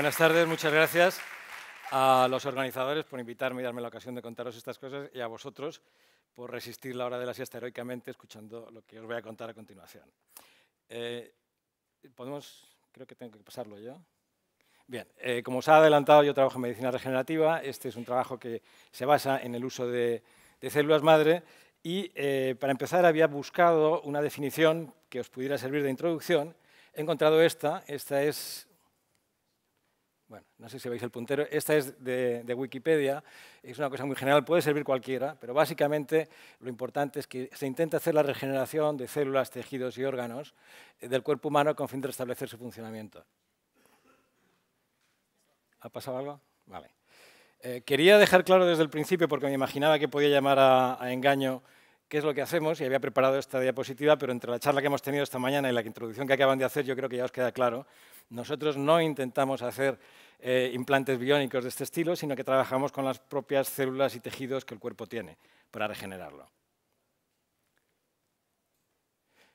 Buenas tardes, muchas gracias a los organizadores por invitarme y darme la ocasión de contaros estas cosas y a vosotros por resistir la hora de la siesta heroicamente escuchando lo que os voy a contar a continuación. Eh, Podemos, creo que tengo que pasarlo yo. Bien, eh, como os ha adelantado, yo trabajo en medicina regenerativa. Este es un trabajo que se basa en el uso de, células madre. Y eh, para empezar, había buscado una definición que os pudiera servir de introducción. He encontrado esta. Esta es bueno, no sé si veis el puntero. Esta es de, Wikipedia, es una cosa muy general, puede servir cualquiera, pero básicamente lo importante es que se intenta hacer la regeneración de células, tejidos y órganos eh, del cuerpo humano con fin de restablecer su funcionamiento. ¿Ha pasado algo? Vale. Eh, quería dejar claro desde el principio, porque me imaginaba que podía llamar a, a engaño qué es lo que hacemos, y había preparado esta diapositiva, pero entre la charla que hemos tenido esta mañana y la introducción que acaban de hacer, yo creo que ya os queda claro, nosotros no intentamos hacer eh, implantes biónicos de este estilo, sino que trabajamos con las propias células y tejidos que el cuerpo tiene para regenerarlo.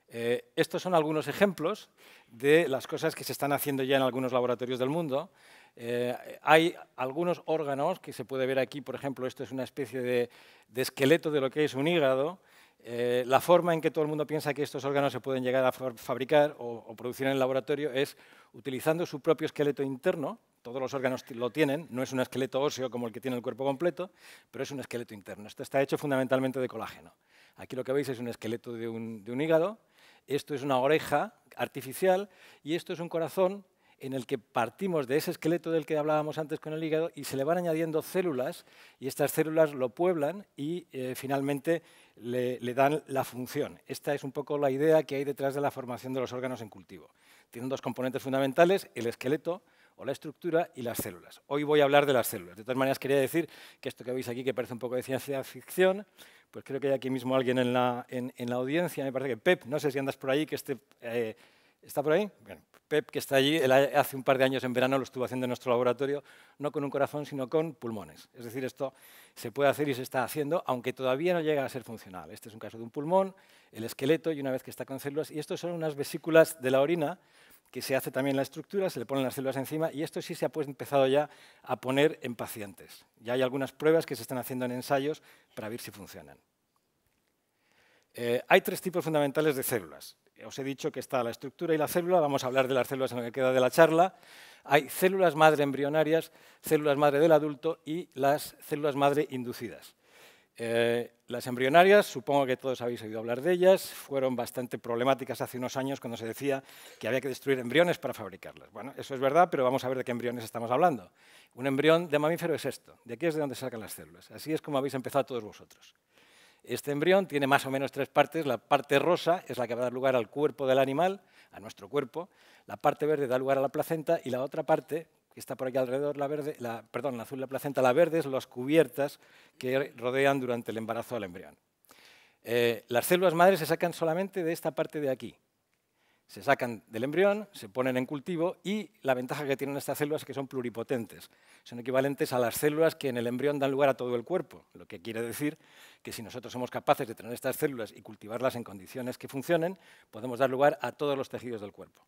Eh, estos son algunos ejemplos de las cosas que se están haciendo ya en algunos laboratorios del mundo. Eh, hay algunos órganos que se puede ver aquí, por ejemplo, esto es una especie de, esqueleto de lo que es un hígado. la forma en que todo el mundo piensa que estos órganos se pueden llegar a fabricar o producir en el laboratorio es utilizando su propio esqueleto interno, todos los órganos lo tienen, no es un esqueleto óseo como el que tiene el cuerpo completo, pero es un esqueleto interno. Esto está hecho fundamentalmente de colágeno. Aquí lo que veis es un esqueleto de un, hígado, esto es una oreja artificial y esto es un corazón en el que partimos de ese esqueleto del que hablábamos antes con el hígado y se le van añadiendo células y estas células lo pueblan y eh, finalmente le, dan la función. Esta es un poco la idea que hay detrás de la formación de los órganos en cultivo. Tienen dos componentes fundamentales, el esqueleto, o la estructura y las células. Hoy voy a hablar de las células. De todas maneras, quería decir que esto que veis aquí, que parece un poco de ciencia ficción, pues creo que hay aquí mismo alguien en la, en, la audiencia, me parece que Pep, no sé si andas por ahí, que este eh, ¿Está por ahí? Pep, que está allí, hace un par de años en verano lo estuvo haciendo en nuestro laboratorio, no con un corazón, sino con pulmones. Es decir, esto se puede hacer y se está haciendo, aunque todavía no llega a ser funcional. Este es un caso de un pulmón, el esqueleto, y una vez que está con células, y estos son unas vesículas de la orina, que se hace también la estructura, se le ponen las células encima y esto sí se ha pues, empezado ya a poner en pacientes. Ya hay algunas pruebas que se están haciendo en ensayos para ver si funcionan. Eh, hay tres tipos fundamentales de células os he dicho que está la estructura y la célula, vamos a hablar de las células en lo que queda de la charla. Hay células madre embrionarias, células madre del adulto y las células madre inducidas. Eh, las embrionarias, supongo que todos habéis oído hablar de ellas, fueron bastante problemáticas hace unos años cuando se decía que había que destruir embriones para fabricarlas. Bueno, eso es verdad, pero vamos a ver de qué embriones estamos hablando. Un embrión de mamífero es esto, de aquí es de donde sacan las células. Así es como habéis empezado todos vosotros. Este embrión tiene más o menos tres partes. La parte rosa es la que va a dar lugar al cuerpo del animal, a nuestro cuerpo. La parte verde da lugar a la placenta y la otra parte, que está por aquí alrededor, la verde, la, perdón, la azul, la placenta, la verde es las cubiertas que rodean durante el embarazo al embrión. Eh, las células madres se sacan solamente de esta parte de aquí, se sacan del embrión, se ponen en cultivo y la ventaja que tienen estas células es que son pluripotentes. Son equivalentes a las células que en el embrión dan lugar a todo el cuerpo, lo que quiere decir que si nosotros somos capaces de tener estas células y cultivarlas en condiciones que funcionen, podemos dar lugar a todos los tejidos del cuerpo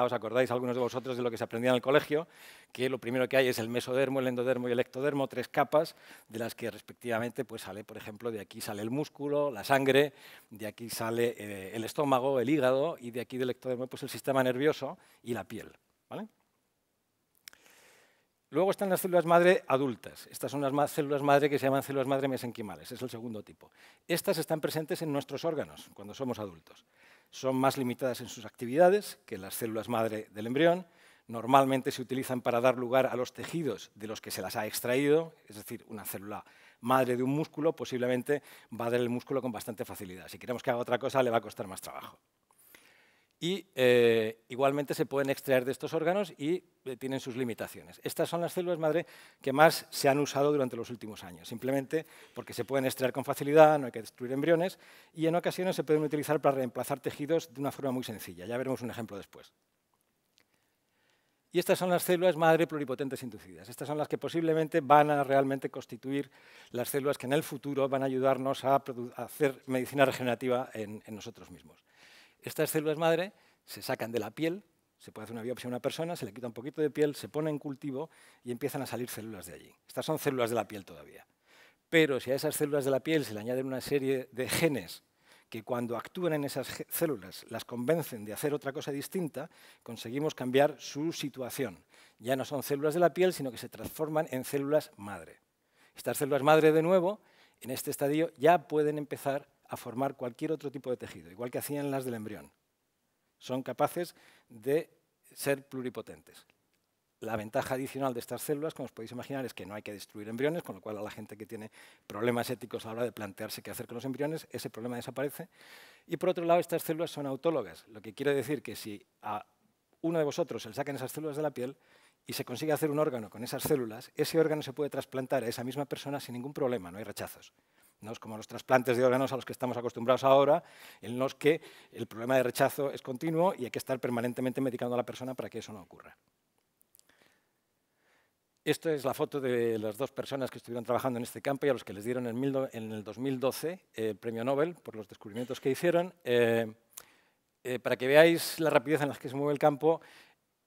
os acordáis algunos de vosotros de lo que se aprendía en el colegio, que lo primero que hay es el mesodermo, el endodermo y el ectodermo, tres capas de las que respectivamente pues sale, por ejemplo, de aquí sale el músculo, la sangre, de aquí sale eh, el estómago, el hígado y de aquí del ectodermo pues el sistema nervioso y la piel. Luego están las células madre adultas. Estas son las células madre que se llaman células madre mesenquimales, es el segundo tipo. Estas están presentes en nuestros órganos cuando somos adultos son más limitadas en sus actividades que las células madre del embrión. Normalmente se utilizan para dar lugar a los tejidos de los que se las ha extraído, es decir, una célula madre de un músculo posiblemente va a dar el músculo con bastante facilidad. Si queremos que haga otra cosa, le va a costar más trabajo y eh, igualmente se pueden extraer de estos órganos y eh, tienen sus limitaciones. Estas son las células madre que más se han usado durante los últimos años, simplemente porque se pueden extraer con facilidad, no hay que destruir embriones y en ocasiones se pueden utilizar para reemplazar tejidos de una forma muy sencilla. Ya veremos un ejemplo después. Y estas son las células madre pluripotentes inducidas. Estas son las que posiblemente van a realmente constituir las células que en el futuro van a ayudarnos a, hacer medicina regenerativa en nosotros mismos. Estas células madre se sacan de la piel, se puede hacer una biopsia a una persona, se le quita un poquito de piel, se pone en cultivo y empiezan a salir células de allí. Estas son células de la piel todavía. Pero si a esas células de la piel se le añaden una serie de genes que cuando actúan en esas células las convencen de hacer otra cosa distinta, conseguimos cambiar su situación. Ya no son células de la piel, sino que se transforman en células madre. Estas células madre, de nuevo, en este estadio ya pueden empezar a formar cualquier otro tipo de tejido, igual que hacían las del embrión. Son capaces de ser pluripotentes. La ventaja adicional de estas células, como os podéis imaginar, es que no hay que destruir embriones, con lo cual a la gente que tiene problemas éticos a la hora de plantearse qué hacer con los embriones, ese problema desaparece. Y por otro lado, estas células son autólogas, lo que quiere decir que si a uno de vosotros se le sacan esas células de la piel y se consigue hacer un órgano con esas células, ese órgano se puede trasplantar a esa misma persona sin ningún problema, no hay rechazos como los trasplantes de órganos a los que estamos acostumbrados ahora, en los que el problema de rechazo es continuo y hay que estar permanentemente medicando a la persona para que eso no ocurra. Esta es la foto de las dos personas que estuvieron trabajando en este campo y a los que les dieron en el 2012 el eh, premio Nobel por los descubrimientos que hicieron. Eh, eh, para que veáis la rapidez en la que se mueve el campo,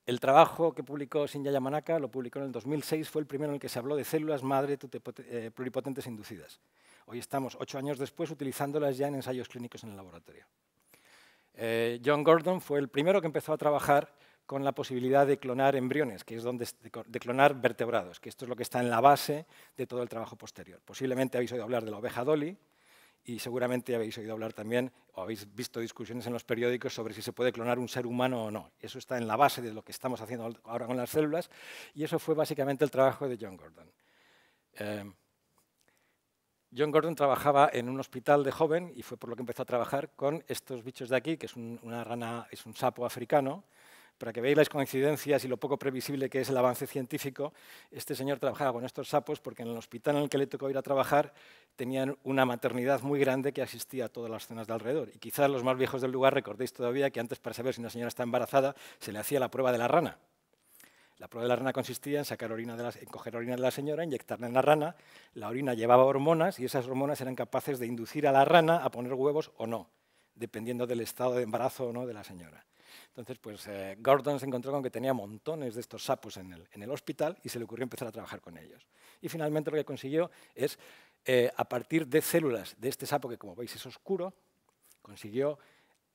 el trabajo que publicó Shinya Yamanaka, lo publicó en el 2006, fue el primero en el que se habló de células madre eh, pluripotentes inducidas. Hoy estamos, ocho años después, utilizándolas ya en ensayos clínicos en el laboratorio. Eh, John Gordon fue el primero que empezó a trabajar con la posibilidad de clonar embriones, que es donde de clonar vertebrados, que esto es lo que está en la base de todo el trabajo posterior. Posiblemente habéis oído hablar de la oveja Dolly, y seguramente habéis oído hablar también o habéis visto discusiones en los periódicos sobre si se puede clonar un ser humano o no. Eso está en la base de lo que estamos haciendo ahora con las células y eso fue básicamente el trabajo de John Gordon. Em, John Gordon trabajaba en un hospital de joven y fue por lo que empezó a trabajar con estos bichos de aquí, que es una rana, es un sapo africano, para que veáis las coincidencias y lo poco previsible que es el avance científico, este señor trabajaba con estos sapos porque en el hospital en el que le tocó ir a trabajar tenían una maternidad muy grande que asistía a todas las zonas de alrededor. Y quizás los más viejos del lugar recordéis todavía que antes para saber si una señora está embarazada se le hacía la prueba de la rana. La prueba de la rana consistía en, sacar orina de coger orina de la señora, inyectarla en la rana, la orina llevaba hormonas y esas hormonas eran capaces de inducir a la rana a poner huevos o no dependiendo del estado de embarazo no de la señora. Entonces, pues eh, Gordon se encontró con que tenía montones de estos sapos en el, hospital y se le ocurrió empezar a trabajar con ellos. Y finalmente lo que consiguió es, eh, a partir de células de este sapo, que como veis es oscuro, consiguió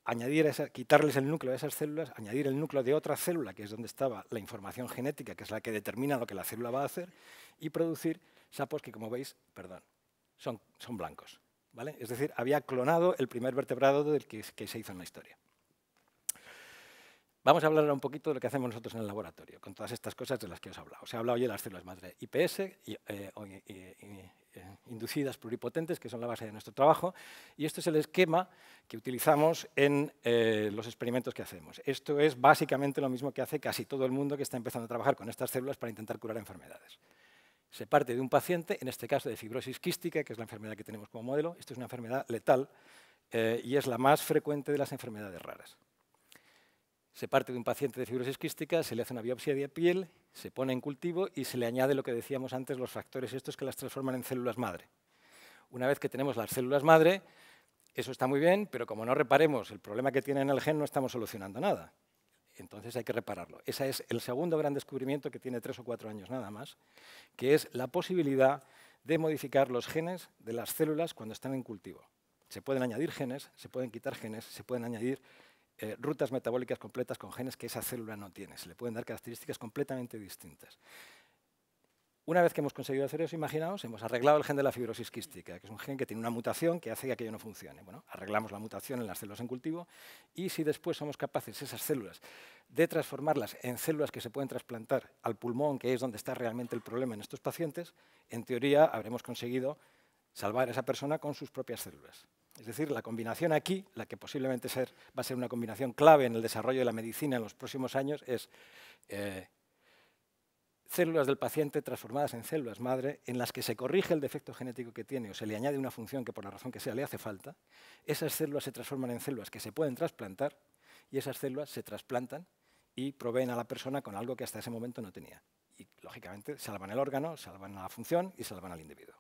añadir quitarles el núcleo de esas células, añadir el núcleo de otra célula, que es donde estaba la información genética, que es la que determina lo que la célula va a hacer, y producir sapos que, como veis, perdón, son blancos. Es decir, había clonado el primer vertebrado del que, se hizo en la historia. Vamos a hablar un poquito de lo que hacemos nosotros en el laboratorio, con todas estas cosas de las que os he hablado. Se ha hablado hoy de las células madre IPS, y, eh, eh, inducidas pluripotentes, que son la base de nuestro trabajo, y esto es el esquema que utilizamos en eh, los experimentos que hacemos. Esto es básicamente lo mismo que hace casi todo el mundo que está empezando a trabajar con estas células para intentar curar enfermedades. Se parte de un paciente, en este caso de fibrosis quística, que es la enfermedad que tenemos como modelo. esto es una enfermedad letal eh, y es la más frecuente de las enfermedades raras. Se parte de un paciente de fibrosis quística, se le hace una biopsia de piel, se pone en cultivo y se le añade lo que decíamos antes, los factores estos que las transforman en células madre. Una vez que tenemos las células madre, eso está muy bien, pero como no reparemos el problema que tiene en el gen, no estamos solucionando nada entonces hay que repararlo. Ese es el segundo gran descubrimiento que tiene tres o cuatro años nada más, que es la posibilidad de modificar los genes de las células cuando están en cultivo. Se pueden añadir genes, se pueden quitar genes, se pueden añadir eh, rutas metabólicas completas con genes que esa célula no tiene. Se le pueden dar características completamente distintas. Una vez que hemos conseguido hacer eso, imaginaos, hemos arreglado el gen de la fibrosis quística, que es un gen que tiene una mutación que hace que aquello no funcione. Bueno, arreglamos la mutación en las células en cultivo y si después somos capaces esas células de transformarlas en células que se pueden trasplantar al pulmón, que es donde está realmente el problema en estos pacientes, en teoría habremos conseguido salvar a esa persona con sus propias células. Es decir, la combinación aquí, la que posiblemente ser, va a ser una combinación clave en el desarrollo de la medicina en los próximos años, es eh, células del paciente transformadas en células madre en las que se corrige el defecto genético que tiene o se le añade una función que por la razón que sea le hace falta, esas células se transforman en células que se pueden trasplantar y esas células se trasplantan y proveen a la persona con algo que hasta ese momento no tenía. Y lógicamente salvan el órgano, salvan la función y salvan al individuo.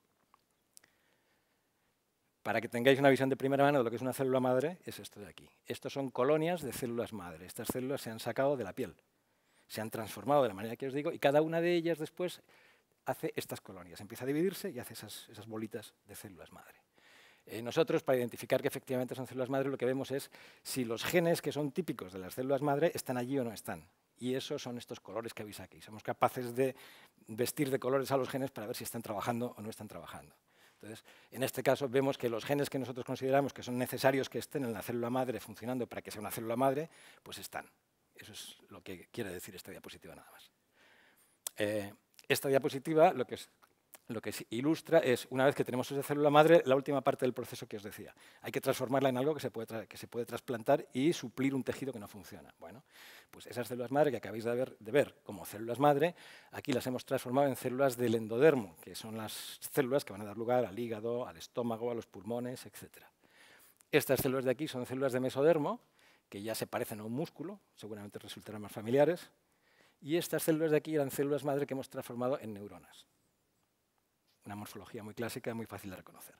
Para que tengáis una visión de primera mano de lo que es una célula madre, es esto de aquí. Estos son colonias de células madre. Estas células se han sacado de la piel se han transformado de la manera que os digo y cada una de ellas después hace estas colonias, empieza a dividirse y hace esas, bolitas de células madre. Eh, nosotros, para identificar que efectivamente son células madre, lo que vemos es si los genes que son típicos de las células madre están allí o no están. Y esos son estos colores que veis aquí. Somos capaces de vestir de colores a los genes para ver si están trabajando o no están trabajando. Entonces, en este caso vemos que los genes que nosotros consideramos que son necesarios que estén en la célula madre funcionando para que sea una célula madre, pues están. Eso es lo que quiere decir esta diapositiva nada más. Eh, esta diapositiva lo que, lo que ilustra es, una vez que tenemos esa célula madre, la última parte del proceso que os decía. Hay que transformarla en algo que se puede, trasplantar y suplir un tejido que no funciona. Bueno, pues esas células madre que acabáis de de ver como células madre, aquí las hemos transformado en células del endodermo, que son las células que van a dar lugar al hígado, al estómago, a los pulmones, etc. Estas células de aquí son células de mesodermo, que ya se parecen a un músculo, seguramente resultarán más familiares, y estas células de aquí eran células madre que hemos transformado en neuronas. Una morfología muy clásica, muy fácil de reconocer.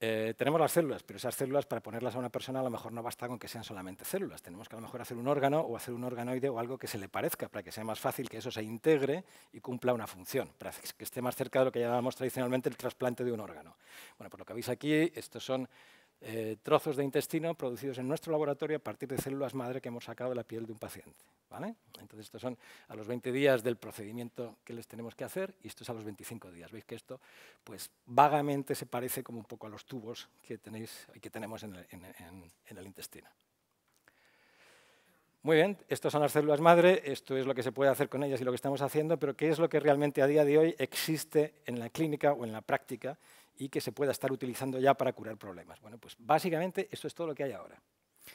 Eh, tenemos las células, pero esas células para ponerlas a una persona a lo mejor no basta con que sean solamente células. Tenemos que a lo mejor hacer un órgano o hacer un organoide o algo que se le parezca para que sea más fácil que eso se integre y cumpla una función, para que esté más cerca de lo que llamábamos tradicionalmente el trasplante de un órgano. Bueno, por lo que veis aquí, estos son eh, trozos de intestino producidos en nuestro laboratorio a partir de células madre que hemos sacado de la piel de un paciente. Entonces, estos son a los 20 días del procedimiento que les tenemos que hacer y esto es a los 25 días. Veis que esto pues, vagamente se parece como un poco a los tubos que, tenéis, que tenemos en el, en el intestino. Muy bien, estas son las células madre, esto es lo que se puede hacer con ellas y lo que estamos haciendo, pero ¿qué es lo que realmente a día de hoy existe en la clínica o en la práctica y que se pueda estar utilizando ya para curar problemas. Bueno, pues básicamente eso es todo lo que hay ahora.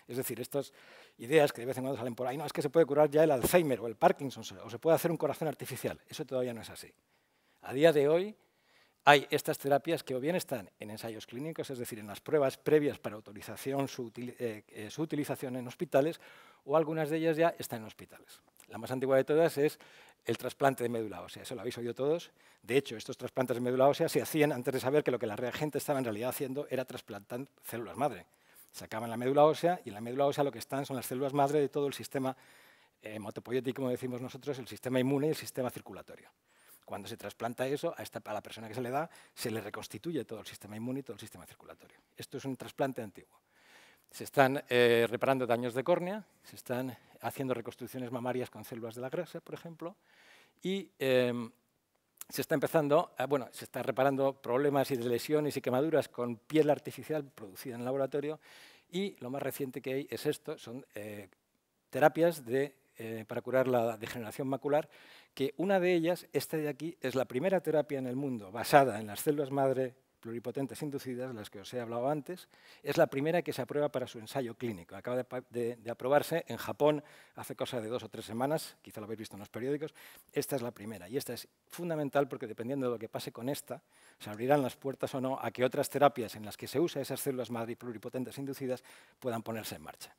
Es decir, estas ideas que de vez en cuando salen por ahí, no, es que se puede curar ya el Alzheimer o el Parkinson o se puede hacer un corazón artificial. Eso todavía no es así. A día de hoy, hay estas terapias que o bien están en ensayos clínicos, es decir, en las pruebas previas para autorización, eh, eh, su, utilización en hospitales, o algunas de ellas ya están en hospitales. La más antigua de todas es el trasplante de médula ósea, eso lo habéis oído todos. De hecho, estos trasplantes de médula ósea se hacían antes de saber que lo que la gente estaba en realidad haciendo era trasplantar células madre. Sacaban la médula ósea y en la médula ósea lo que están son las células madre de todo el sistema eh, hematopoyético, como decimos nosotros, el sistema inmune y el sistema circulatorio. Cuando se trasplanta eso, a, la persona que se le da, se le reconstituye todo el sistema inmune y todo el sistema circulatorio. Esto es un trasplante antiguo. Se están eh, reparando daños de córnea, se están haciendo reconstrucciones mamarias con células de la grasa, por ejemplo, y em, se está empezando, eh, bueno, se está reparando problemas y de lesiones y quemaduras con piel artificial producida en el laboratorio, y lo más reciente que hay es esto, son eh, terapias para curar la degeneración macular que una de ellas, esta de aquí, es la primera terapia en el mundo basada en las células madre pluripotentes inducidas, las que os he hablado antes, es la primera que se aprueba para su ensayo clínico. Acaba de, aprobarse en Japón hace cosa de dos o tres semanas, quizá lo habéis visto en los periódicos, esta es la primera. Y esta es fundamental porque dependiendo de lo que pase con esta, se abrirán las puertas o no a que otras terapias en las que se usa esas células madre pluripotentes inducidas puedan ponerse en marcha.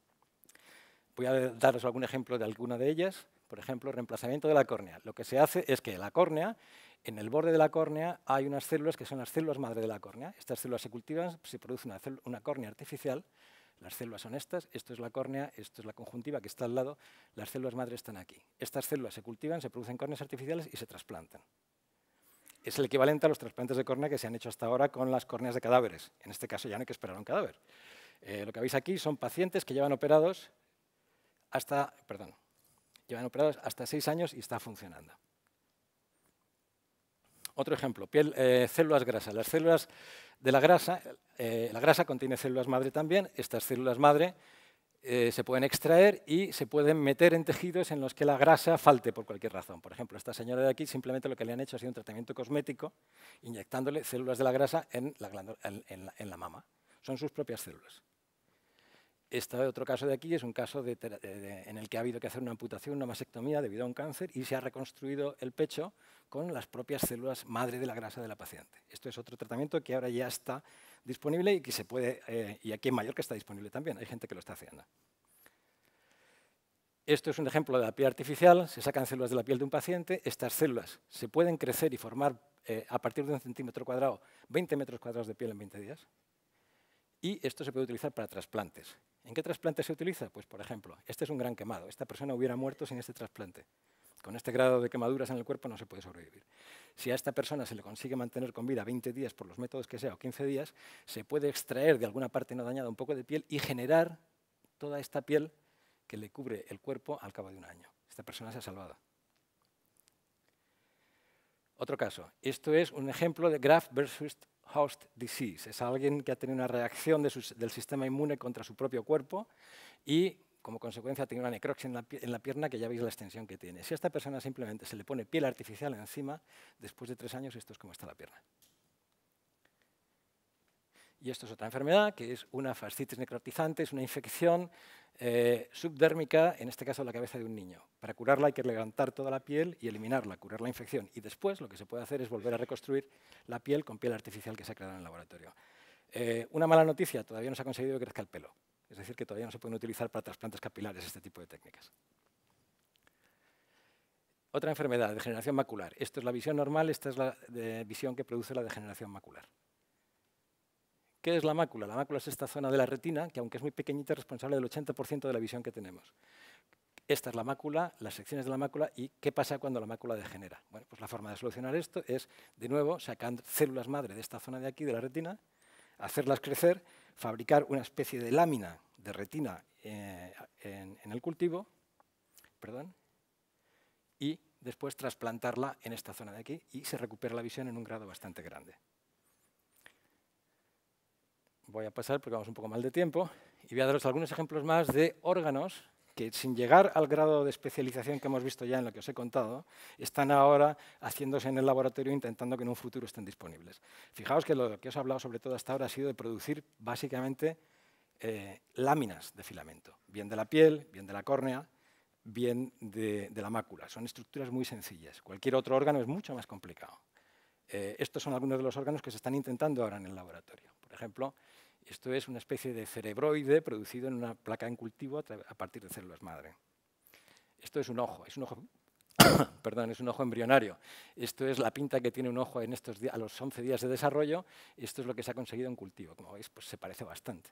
Voy a daros algún ejemplo de alguna de ellas por ejemplo, reemplazamiento de la córnea. Lo que se hace es que la córnea, en el borde de la córnea hay unas células que son las células madre de la córnea. Estas células se cultivan, se produce una, córnea artificial, las células son estas, esto es la córnea, esto es la conjuntiva que está al lado, las células madre están aquí. Estas células se cultivan, se producen córneas artificiales y se trasplantan. Es el equivalente a los trasplantes de córnea que se han hecho hasta ahora con las córneas de cadáveres. En este caso ya no hay que esperar un cadáver. Eh, lo que veis aquí son pacientes que llevan operados hasta, perdón, Llevan operados hasta seis años y está funcionando. Otro ejemplo, eh, células grasas. Las células de la grasa, eh, la grasa contiene células madre también, estas células madre eh, se pueden extraer y se pueden meter en tejidos en los que la grasa falte por cualquier razón. Por ejemplo, esta señora de aquí simplemente lo que le han hecho ha sido un tratamiento cosmético inyectándole células de la grasa en la mama. Son sus propias células. Este otro caso de aquí es un caso en el que ha habido que hacer una amputación, una masectomía debido a un cáncer y se ha reconstruido el pecho con las propias células madre de la grasa de la paciente. Esto es otro tratamiento que ahora ya está disponible y que se puede, eh, y aquí en Mallorca está disponible también, hay gente que lo está haciendo. Esto es un ejemplo de la piel artificial, se sacan células de la piel de un paciente, estas células se pueden crecer y formar eh, a partir de un centímetro cuadrado 20 metros cuadrados de piel en 20 días, y esto se puede utilizar para trasplantes. ¿En qué trasplantes se utiliza? Pues, por ejemplo, este es un gran quemado. Esta persona hubiera muerto sin este trasplante. Con este grado de quemaduras en el cuerpo no se puede sobrevivir. Si a esta persona se le consigue mantener con vida 20 días por los métodos que sea o 15 días, se puede extraer de alguna parte no dañada un poco de piel y generar toda esta piel que le cubre el cuerpo al cabo de un año. Esta persona se ha salvado. Otro caso. Esto es un ejemplo de graft versus host disease. Es alguien que ha tenido una reacción del sistema inmune contra su propio cuerpo y como consecuencia tiene una necroxia en la, en la, pierna que ya veis la extensión que tiene. Si a esta persona simplemente se le pone piel artificial encima, después de tres años esto es como está la pierna. Y esto es otra enfermedad, que es una fascitis necrotizante, es una infección eh, subdérmica, en este caso la cabeza de un niño. Para curarla hay que levantar toda la piel y eliminarla, curar la infección. Y después lo que se puede hacer es volver a reconstruir la piel con piel artificial que se ha creado en el laboratorio. Eh, una mala noticia, todavía no se ha conseguido que crezca el pelo. Es decir, que todavía no se pueden utilizar para trasplantes capilares este tipo de técnicas. Otra enfermedad, degeneración macular. Esto es la visión normal, esta es la eh, visión que produce la degeneración macular. ¿Qué es la mácula? La mácula es esta zona de la retina que, aunque es muy pequeñita, es responsable del 80% de la visión que tenemos. Esta es la mácula, las secciones de la mácula y qué pasa cuando la mácula degenera. Bueno, pues la forma de solucionar esto es, de nuevo, sacar células madre de esta zona de aquí, de la retina, hacerlas crecer, fabricar una especie de lámina de retina eh, en, el cultivo, y después trasplantarla en esta zona de aquí y se recupera la visión en un grado bastante grande voy a pasar porque vamos un poco mal de tiempo, y voy a daros algunos ejemplos más de órganos que sin llegar al grado de especialización que hemos visto ya en lo que os he contado, están ahora haciéndose en el laboratorio intentando que en un futuro estén disponibles. Fijaos que lo que os he hablado sobre todo hasta ahora ha sido de producir básicamente eh, láminas de filamento, bien de la piel, bien de la córnea, bien de, la mácula. Son estructuras muy sencillas. Cualquier otro órgano es mucho más complicado. Eh, estos son algunos de los órganos que se están intentando ahora en el laboratorio. Por ejemplo, esto es una especie de cerebroide producido en una placa en cultivo a, partir de células madre. Esto es un ojo, es un ojo perdón, es un ojo embrionario. Esto es la pinta que tiene un ojo en estos a los 11 días de desarrollo. Esto es lo que se ha conseguido en cultivo. Como veis, pues se parece bastante.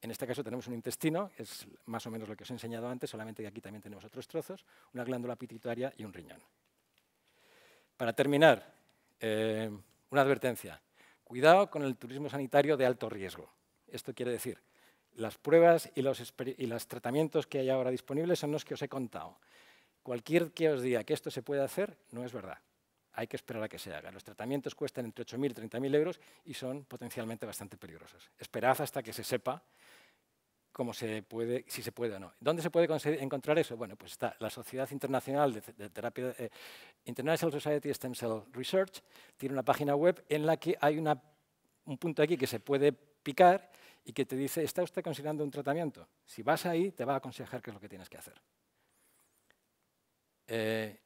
En este caso tenemos un intestino, es más o menos lo que os he enseñado antes, solamente que aquí también tenemos otros trozos, una glándula pituitaria y un riñón. Para terminar, eh, una advertencia. Cuidado con el turismo sanitario de alto riesgo. Esto quiere decir, las pruebas y los, los tratamientos que hay ahora disponibles son los que os he contado. Cualquier que os diga que esto se puede hacer, no es verdad. Hay que esperar a que se haga. Los tratamientos cuestan entre 8.000 y 30.000 euros y son potencialmente bastante peligrosos. Esperad hasta que se sepa cómo se puede, si se puede o no. ¿Dónde se puede encontrar eso? Bueno, pues está la Sociedad Internacional de, Terapia, eh, International Society Stem Cell Research, tiene una página web en la que hay un punto aquí que se puede picar y que te dice, ¿está usted considerando un tratamiento? Si vas ahí, te va a aconsejar qué es lo que tienes que hacer. Eh,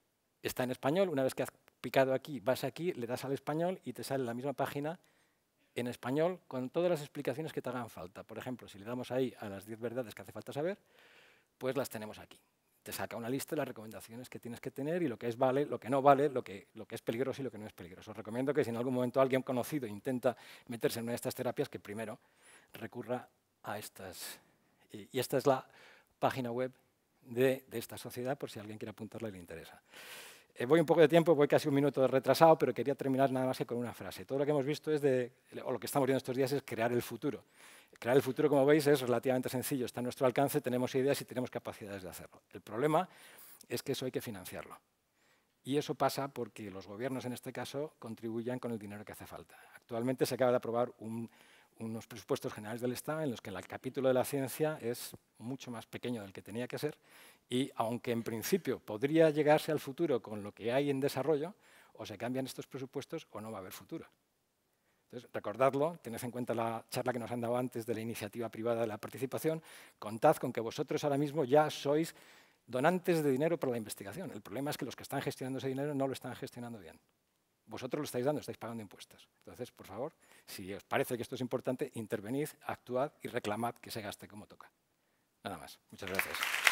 está en español, una vez que has picado aquí, vas aquí, le das al español y te sale la misma página en español con todas las explicaciones que te hagan falta. Por ejemplo, si le damos ahí a las 10 verdades que hace falta saber, pues las tenemos aquí. Te saca una lista de las recomendaciones que tienes que tener y lo que es vale, lo que no vale, lo que, es peligroso y lo que no es peligroso. recomiendo que si en algún momento alguien conocido intenta meterse en una de estas terapias, que primero recurra a estas. Y, esta es la página web de, de esta sociedad por si alguien quiere apuntarla y le interesa. Eh, voy un poco de tiempo, voy casi un minuto retrasado, pero quería terminar nada más que con una frase. Todo lo que hemos visto es de, o lo que estamos viendo estos días es crear el futuro. Crear el futuro, como veis, es relativamente sencillo, está a nuestro alcance, tenemos ideas y tenemos capacidades de hacerlo. El problema es que eso hay que financiarlo. Y eso pasa porque los gobiernos, en este caso, contribuyan con el dinero que hace falta. Actualmente se acaba de aprobar unos presupuestos generales del Estado en los que el capítulo de la ciencia es mucho más pequeño del que tenía que ser y aunque en principio podría llegarse al futuro con lo que hay en desarrollo, o se cambian estos presupuestos o no va a haber futuro. Entonces, recordadlo, tened en cuenta la charla que nos han dado antes de la iniciativa privada de la participación, contad con que vosotros ahora mismo ya sois donantes de dinero para la investigación. El problema es que los que están gestionando ese dinero no lo están gestionando bien. Vosotros lo estáis dando, estáis pagando impuestos. Entonces, por favor, si os parece que esto es importante, intervenid, actuad y reclamad que se gaste como toca. Nada más. Muchas gracias.